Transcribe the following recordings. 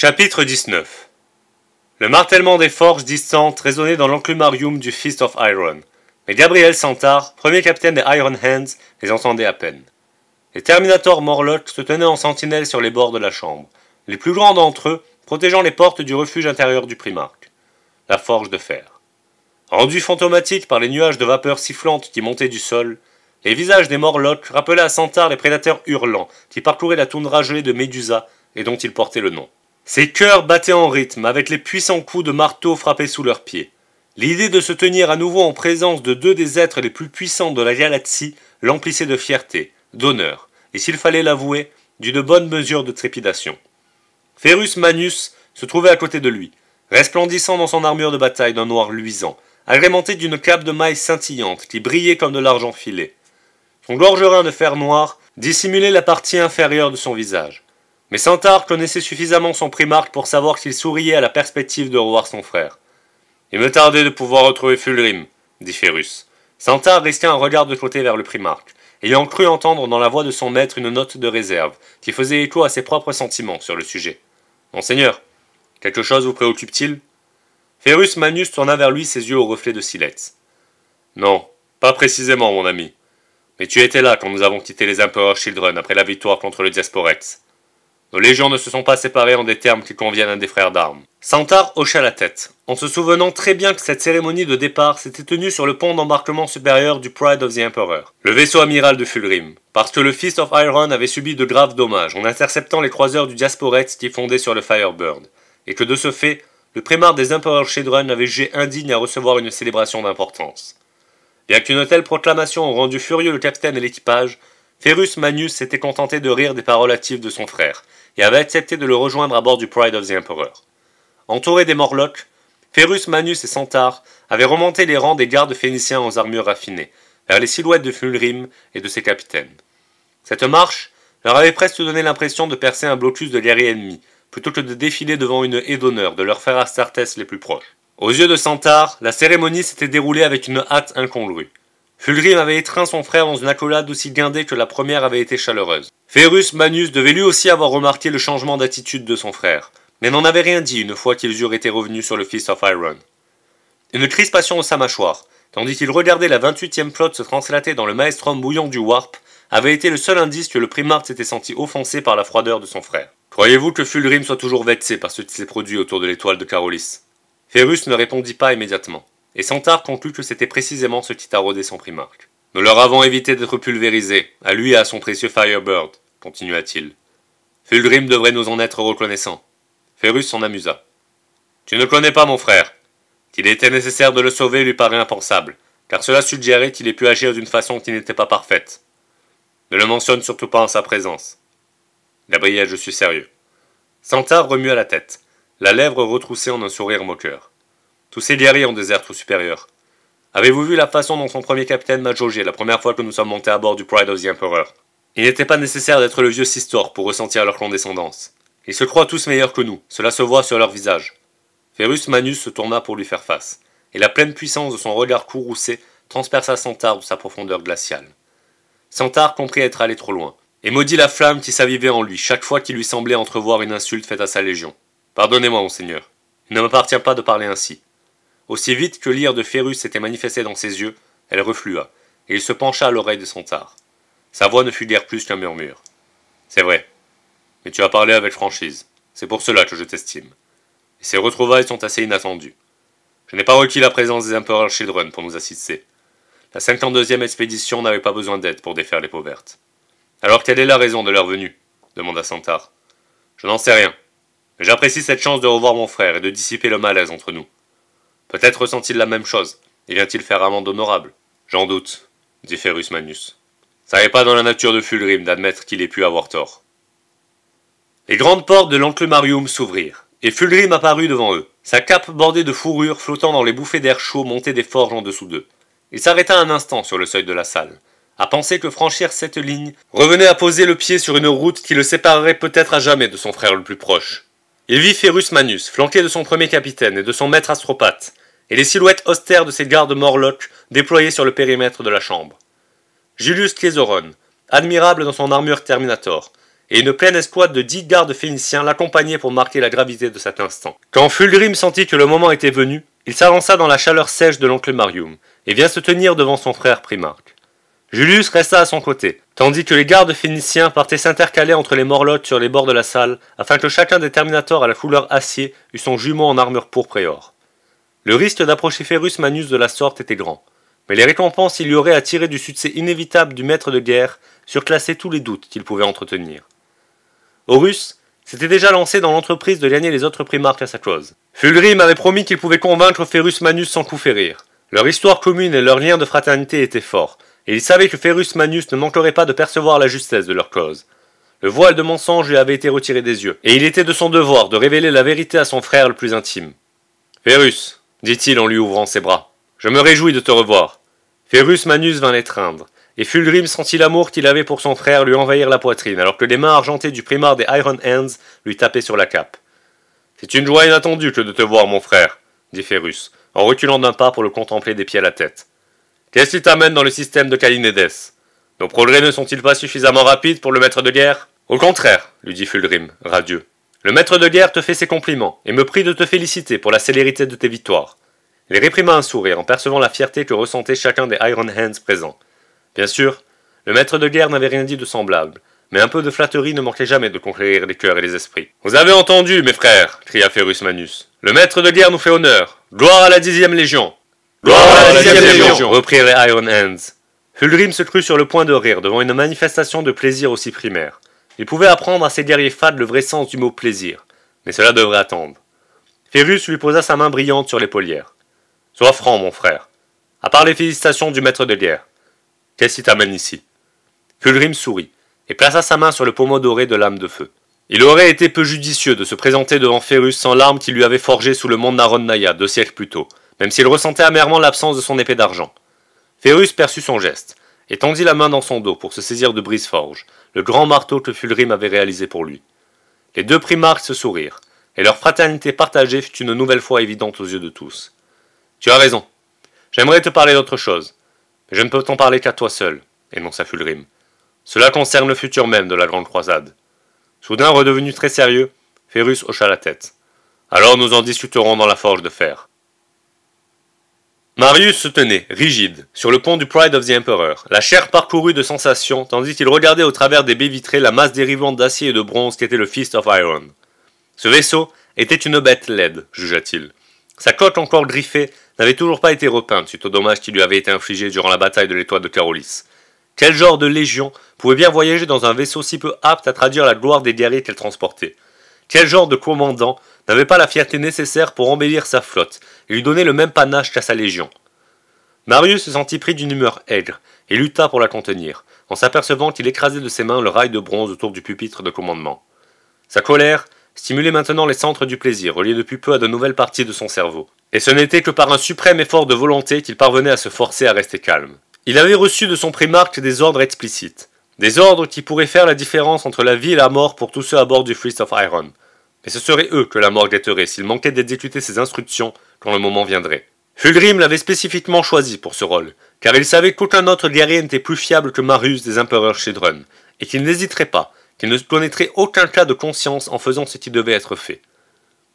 Chapitre 19 Le martèlement des forges distantes résonnait dans l'enclumarium du Feast of Iron, mais Gabriel Santar, premier capitaine des Iron Hands, les entendait à peine. Les Terminators Morlocks se tenaient en sentinelle sur les bords de la chambre, les plus grands d'entre eux protégeant les portes du refuge intérieur du Primarch, la forge de fer. Rendus fantomatiques par les nuages de vapeur sifflante qui montaient du sol, les visages des Morlocks rappelaient à Santar les prédateurs hurlants qui parcouraient la tourne gelée de Médusa et dont il portait le nom. Ses cœurs battaient en rythme avec les puissants coups de marteau frappés sous leurs pieds. L'idée de se tenir à nouveau en présence de deux des êtres les plus puissants de la galaxie l'emplissait de fierté, d'honneur, et s'il fallait l'avouer, d'une bonne mesure de trépidation. Ferus Manus se trouvait à côté de lui, resplendissant dans son armure de bataille d'un noir luisant, agrémenté d'une cape de maille scintillante qui brillait comme de l'argent filé. Son gorgerin de fer noir dissimulait la partie inférieure de son visage. Mais Santar connaissait suffisamment son primarque pour savoir qu'il souriait à la perspective de revoir son frère. Il me tardait de pouvoir retrouver Fulgrim, dit Ferrus. Santar risqua un regard de côté vers le primarque, ayant cru entendre dans la voix de son maître une note de réserve, qui faisait écho à ses propres sentiments sur le sujet. Monseigneur, quelque chose vous préoccupe-t-il Ferrus Manus tourna vers lui ses yeux au reflet de silex. Non, pas précisément, mon ami. Mais tu étais là quand nous avons quitté les empereurs Children après la victoire contre le Diasporex. Nos légions ne se sont pas séparées en des termes qui conviennent à des frères d'armes. Santar hocha la tête, en se souvenant très bien que cette cérémonie de départ s'était tenue sur le pont d'embarquement supérieur du Pride of the Emperor, le vaisseau amiral de Fulgrim, parce que le Fist of Iron avait subi de graves dommages en interceptant les croiseurs du Diasporet qui fondaient sur le Firebird, et que de ce fait, le prémar des Emperor Shedron avait jugé indigne à recevoir une célébration d'importance. Bien qu'une telle proclamation ait rendu furieux le capitaine et l'équipage, Ferus Manus s'était contenté de rire des paroles hâtives de son frère, et avait accepté de le rejoindre à bord du Pride of the Emperor. Entouré des Morlocks, Ferus Manus et Santar avaient remonté les rangs des gardes phéniciens aux armures raffinées, vers les silhouettes de Fulrim et de ses capitaines. Cette marche leur avait presque donné l'impression de percer un blocus de guerriers ennemi, plutôt que de défiler devant une haie d'honneur de leurs frères Astartes les plus proches. Aux yeux de Santar, la cérémonie s'était déroulée avec une hâte incongrue. Fulgrim avait étreint son frère dans une accolade aussi guindée que la première avait été chaleureuse. Ferrus Manus devait lui aussi avoir remarqué le changement d'attitude de son frère, mais n'en avait rien dit une fois qu'ils eurent été revenus sur le Fist of Iron. Une crispation au sa mâchoire, tandis qu'il regardait la 28e flotte se translater dans le maestrum bouillant du Warp, avait été le seul indice que le Primart s'était senti offensé par la froideur de son frère. Croyez-vous que Fulgrim soit toujours vexé par ce qui s'est produit autour de l'étoile de Carolis Ferrus ne répondit pas immédiatement. Et Santar conclut que c'était précisément ce qui taraudait son primarque. Nous leur avons évité d'être pulvérisés, à lui et à son précieux Firebird, continua-t-il. Fulgrim devrait nous en être reconnaissant. Ferrus s'en amusa. Tu ne connais pas mon frère. Qu'il était nécessaire de le sauver lui paraît impensable, car cela suggérait qu'il ait pu agir d'une façon qui n'était pas parfaite. Ne le mentionne surtout pas en sa présence. Gabriel, je suis sérieux. Santar remua la tête, la lèvre retroussée en un sourire moqueur. Tous ces ont des airs ou supérieurs. Avez-vous vu la façon dont son premier capitaine m'a jaugé la première fois que nous sommes montés à bord du Pride of the Emperor Il n'était pas nécessaire d'être le vieux Sistor pour ressentir leur condescendance. Ils se croient tous meilleurs que nous, cela se voit sur leur visage. Ferus Manus se tourna pour lui faire face, et la pleine puissance de son regard courroucé transperça Santar de sa profondeur glaciale. Santar comprit être allé trop loin, et maudit la flamme qui s'avivait en lui chaque fois qu'il lui semblait entrevoir une insulte faite à sa légion. Pardonnez-moi, monseigneur, il ne m'appartient pas de parler ainsi. Aussi vite que l'ire de Férus s'était manifesté dans ses yeux, elle reflua, et il se pencha à l'oreille de Santar. Sa voix ne fut guère plus qu'un murmure. C'est vrai. Mais tu as parlé avec franchise. C'est pour cela que je t'estime. Et ces retrouvailles sont assez inattendues. Je n'ai pas requis la présence des empereurs Children pour nous assister. La 52e expédition n'avait pas besoin d'aide pour défaire les peaux vertes. Alors quelle est la raison de leur venue demanda Santar. Je n'en sais rien. Mais j'apprécie cette chance de revoir mon frère et de dissiper le malaise entre nous. Peut-être ressent-il la même chose, et vient-il faire amende honorable J'en doute, dit Ferus Magnus. Ça n'est pas dans la nature de Fulgrim d'admettre qu'il ait pu avoir tort. Les grandes portes de Marium s'ouvrirent, et Fulgrim apparut devant eux, sa cape bordée de fourrure flottant dans les bouffées d'air chaud montées des forges en dessous d'eux. Il s'arrêta un instant sur le seuil de la salle, à penser que franchir cette ligne revenait à poser le pied sur une route qui le séparerait peut-être à jamais de son frère le plus proche, il vit Ferus Manus, flanqué de son premier capitaine et de son maître Astropathe, et les silhouettes austères de ses gardes Morlocks déployées sur le périmètre de la chambre. Julius Clésoron, admirable dans son armure Terminator, et une pleine escouade de dix gardes phéniciens l'accompagnaient pour marquer la gravité de cet instant. Quand Fulgrim sentit que le moment était venu, il s'avança dans la chaleur sèche de l'oncle Marium, et vient se tenir devant son frère Primarch. Julius resta à son côté, tandis que les gardes phéniciens partaient s'intercaler entre les morlottes sur les bords de la salle, afin que chacun des Terminators à la couleur acier eût son jumeau en armure pourpre et or. Le risque d'approcher Ferus Manus de la sorte était grand, mais les récompenses qu'il y aurait à tirer du succès inévitable du maître de guerre surclassaient tous les doutes qu'il pouvait entretenir. Horus s'était déjà lancé dans l'entreprise de gagner les autres primarques à sa cause. Fulgrim avait promis qu'il pouvait convaincre Ferus Manus sans coup férir. Leur histoire commune et leur lien de fraternité étaient forts, et il savaient que Ferrus Manus ne manquerait pas de percevoir la justesse de leur cause. Le voile de mensonge lui avait été retiré des yeux, et il était de son devoir de révéler la vérité à son frère le plus intime. Férus, dit-il en lui ouvrant ses bras, je me réjouis de te revoir. Ferrus Manus vint l'étreindre, et Fulgrim sentit l'amour qu'il avait pour son frère lui envahir la poitrine, alors que les mains argentées du primard des Iron Hands lui tapaient sur la cape. C'est une joie inattendue que de te voir, mon frère, dit Férus, en reculant d'un pas pour le contempler des pieds à la tête. Qu'est-ce qui t'amène dans le système de Kalinedes Nos progrès ne sont-ils pas suffisamment rapides pour le maître de guerre Au contraire, lui dit Fulgrim, radieux. Le maître de guerre te fait ses compliments et me prie de te féliciter pour la célérité de tes victoires. Il réprima un sourire en percevant la fierté que ressentait chacun des Iron Hands présents. Bien sûr, le maître de guerre n'avait rien dit de semblable, mais un peu de flatterie ne manquait jamais de conquérir les cœurs et les esprits. Vous avez entendu, mes frères, cria Ferus Manus. Le maître de guerre nous fait honneur. Gloire à la dixième légion. Gloire Iron Hands. Fulgrim se crut sur le point de rire devant une manifestation de plaisir aussi primaire. Il pouvait apprendre à ses guerriers fades le vrai sens du mot plaisir, mais cela devrait attendre. Ferus lui posa sa main brillante sur l'épaulière. Sois franc, mon frère. À part les félicitations du maître de guerre, qu'est-ce qui t'amène ici Fulgrim sourit et plaça sa main sur le pommeau doré de l'âme de feu. Il aurait été peu judicieux de se présenter devant Ferus sans l'arme qu'il lui avait forgée sous le mont Naronnaya deux siècles plus tôt, même s'il ressentait amèrement l'absence de son épée d'argent. Ferus perçut son geste, et tendit la main dans son dos pour se saisir de Briseforge, le grand marteau que Fulrim avait réalisé pour lui. Les deux primarques se sourirent, et leur fraternité partagée fut une nouvelle fois évidente aux yeux de tous. Tu as raison. J'aimerais te parler d'autre chose, mais je ne peux t'en parler qu'à toi seul, énonça Fulrim. Cela concerne le futur même de la Grande Croisade. Soudain redevenu très sérieux, Ferus hocha la tête. Alors nous en discuterons dans la forge de fer. Marius se tenait, rigide, sur le pont du Pride of the Emperor, la chair parcourue de sensations, tandis qu'il regardait au travers des baies vitrées la masse dérivante d'acier et de bronze qui était le Fist of Iron. Ce vaisseau était une bête laide, jugea-t-il. Sa coque encore griffée n'avait toujours pas été repeinte suite aux dommages qui lui avaient été infligés durant la bataille de l'étoile de Carolis. Quel genre de légion pouvait bien voyager dans un vaisseau si peu apte à traduire la gloire des guerriers qu'elle transportait quel genre de commandant n'avait pas la fierté nécessaire pour embellir sa flotte et lui donner le même panache qu'à sa légion Marius se sentit pris d'une humeur aigre et lutta pour la contenir, en s'apercevant qu'il écrasait de ses mains le rail de bronze autour du pupitre de commandement. Sa colère stimulait maintenant les centres du plaisir reliés depuis peu à de nouvelles parties de son cerveau. Et ce n'était que par un suprême effort de volonté qu'il parvenait à se forcer à rester calme. Il avait reçu de son primarque des ordres explicites. Des ordres qui pourraient faire la différence entre la vie et la mort pour tous ceux à bord du Fist of Iron. Mais ce serait eux que la mort guetterait s'ils manquaient d'exécuter ses instructions quand le moment viendrait. Fulgrim l'avait spécifiquement choisi pour ce rôle, car il savait qu'aucun autre guerrier n'était plus fiable que Marius des Empereurs Shedrun, et qu'il n'hésiterait pas, qu'il ne connaîtrait aucun cas de conscience en faisant ce qui devait être fait.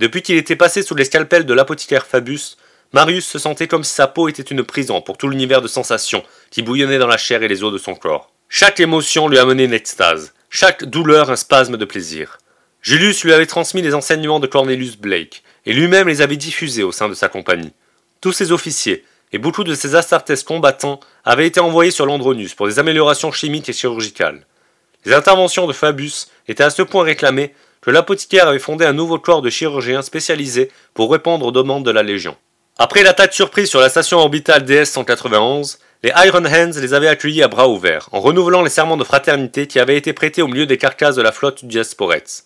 Depuis qu'il était passé sous les scalpels de l'apothicaire Fabius, Marius se sentait comme si sa peau était une prison pour tout l'univers de sensations qui bouillonnait dans la chair et les os de son corps. Chaque émotion lui amenait une extase, chaque douleur un spasme de plaisir. Julius lui avait transmis les enseignements de Cornelius Blake, et lui-même les avait diffusés au sein de sa compagnie. Tous ses officiers, et beaucoup de ses Astartes combattants avaient été envoyés sur l'Andronus pour des améliorations chimiques et chirurgicales. Les interventions de Fabius étaient à ce point réclamées que l'apothicaire avait fondé un nouveau corps de chirurgiens spécialisés pour répondre aux demandes de la Légion. Après l'attaque surprise sur la station orbitale DS-191, les Iron Hands les avaient accueillis à bras ouverts, en renouvelant les serments de fraternité qui avaient été prêtés au milieu des carcasses de la flotte du Sporetz.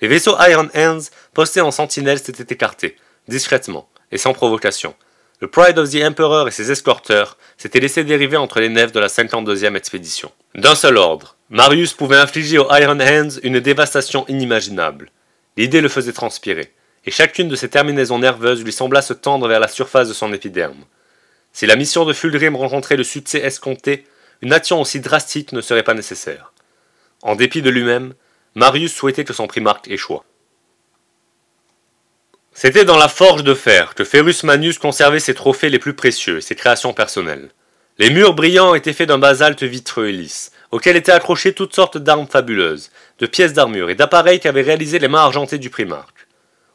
Les vaisseaux Iron Hands postés en sentinelle s'étaient écartés, discrètement et sans provocation. Le Pride of the Emperor et ses escorteurs s'étaient laissés dériver entre les nefs de la 52e expédition. D'un seul ordre, Marius pouvait infliger aux Iron Hands une dévastation inimaginable. L'idée le faisait transpirer, et chacune de ses terminaisons nerveuses lui sembla se tendre vers la surface de son épiderme. Si la mission de Fulgrim rencontrait le succès escompté, une action aussi drastique ne serait pas nécessaire. En dépit de lui-même, Marius souhaitait que son primarque échoue. C'était dans la forge de fer que Ferrus Manus conservait ses trophées les plus précieux et ses créations personnelles. Les murs brillants étaient faits d'un basalte vitreux et lisse, auquel étaient accrochées toutes sortes d'armes fabuleuses, de pièces d'armure et d'appareils qu'avaient réalisés les mains argentées du primarque.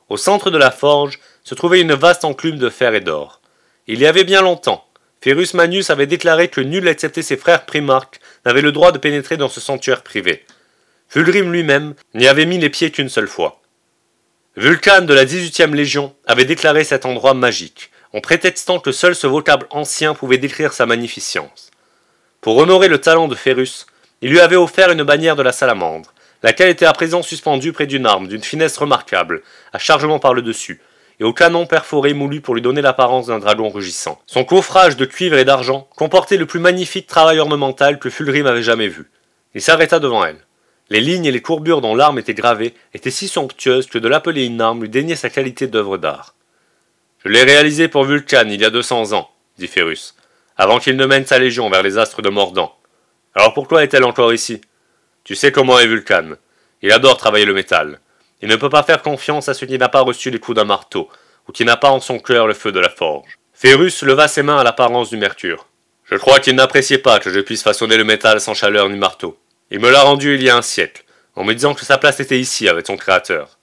Au centre de la forge se trouvait une vaste enclume de fer et d'or. Il y avait bien longtemps, Ferus Manus avait déclaré que nul excepté ses frères primarques n'avait le droit de pénétrer dans ce sanctuaire privé. Fulgrim lui-même n'y avait mis les pieds qu'une seule fois. Vulcan de la 18e Légion avait déclaré cet endroit magique, en prétextant que seul ce vocable ancien pouvait décrire sa magnificence. Pour honorer le talent de Férus, il lui avait offert une bannière de la salamandre, laquelle était à présent suspendue près d'une arme d'une finesse remarquable, à chargement par le dessus, et au canon perforé moulu pour lui donner l'apparence d'un dragon rugissant. Son coffrage de cuivre et d'argent comportait le plus magnifique travail ornemental que Fulgrim avait jamais vu. Il s'arrêta devant elle. Les lignes et les courbures dont l'arme était gravée étaient si somptueuses que de l'appeler une arme lui daignait sa qualité d'œuvre d'art. Je l'ai réalisé pour Vulcan il y a deux cents ans, dit Férus, avant qu'il ne mène sa légion vers les astres de Mordant. »« Alors pourquoi est-elle encore ici Tu sais comment est Vulcan. Il adore travailler le métal. Il ne peut pas faire confiance à celui qui n'a pas reçu les coups d'un marteau, ou qui n'a pas en son cœur le feu de la forge. Férus leva ses mains à l'apparence du mercure. Je crois qu'il n'appréciait pas que je puisse façonner le métal sans chaleur ni marteau. Il me l'a rendu il y a un siècle, en me disant que sa place était ici avec son créateur.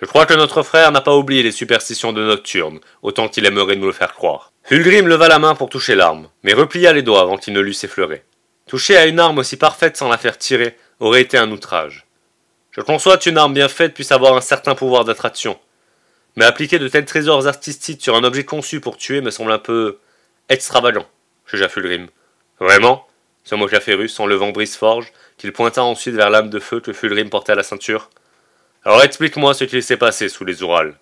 Je crois que notre frère n'a pas oublié les superstitions de Nocturne, autant qu'il aimerait nous le faire croire. Fulgrim leva la main pour toucher l'arme, mais replia les doigts avant qu'il ne l'eût effleuré. Toucher à une arme aussi parfaite sans la faire tirer aurait été un outrage. Je conçois qu'une arme bien faite puisse avoir un certain pouvoir d'attraction. Mais appliquer de tels trésors artistiques sur un objet conçu pour tuer me semble un peu extravagant, jugea Fulgrim. Vraiment se moqua Ferrus en levant Briseforge, qu'il pointa ensuite vers l'âme de feu que Fulgrim portait à la ceinture. Alors explique-moi ce qu'il s'est passé sous les Ourales.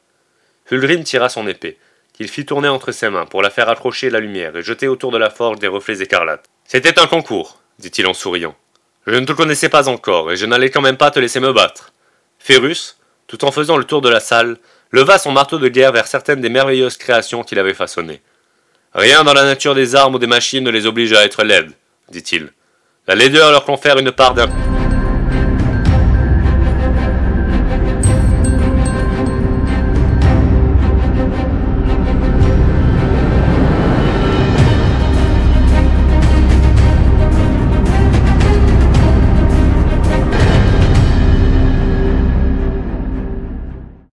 Fulgrim tira son épée, qu'il fit tourner entre ses mains pour la faire accrocher la lumière et jeter autour de la forge des reflets écarlates. C'était un concours, dit-il en souriant. Je ne te connaissais pas encore, et je n'allais quand même pas te laisser me battre. Férus, tout en faisant le tour de la salle, leva son marteau de guerre vers certaines des merveilleuses créations qu'il avait façonnées. Rien dans la nature des armes ou des machines ne les oblige à être laides, dit-il. La laideur leur confère une part d'un...